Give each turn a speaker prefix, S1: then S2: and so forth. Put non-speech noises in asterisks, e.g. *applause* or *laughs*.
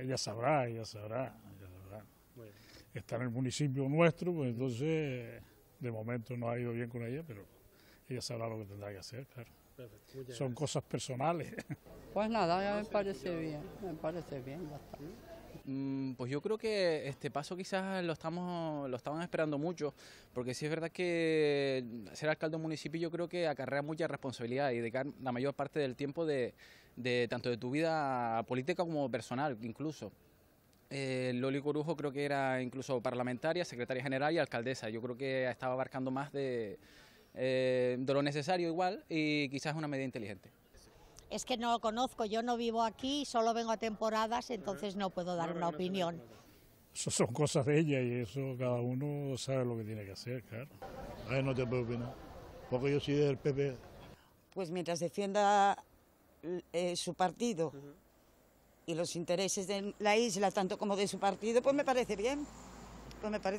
S1: ella sabrá, ella sabrá, ella sabrá. Está en el municipio nuestro, pues entonces de momento no ha ido bien con ella, pero ella sabrá lo que tendrá que hacer,
S2: claro.
S3: Son cosas
S1: personales. *laughs*
S3: Pues nada, ya me parece bien, me parece bien, ya
S2: mm, Pues yo creo que este paso quizás lo estamos lo estaban esperando mucho, porque sí es verdad que ser alcalde de un municipio yo creo que acarrea mucha responsabilidad y dedicar la mayor parte del tiempo de, de tanto de tu vida política como personal incluso. Eh, Loli Corujo creo que era incluso parlamentaria, secretaria general y alcaldesa. Yo creo que estaba abarcando más de, eh, de lo necesario igual y quizás una medida inteligente.
S4: Es que no lo conozco, yo no vivo aquí, solo vengo a temporadas, entonces no puedo dar una opinión.
S1: Eso son cosas de ella y eso cada uno sabe lo que tiene que hacer, claro. Ay, no te puedo opinar, porque yo soy del PP.
S5: Pues mientras defienda eh, su partido y los intereses de la isla, tanto como de su partido, pues me parece bien. Pues me parece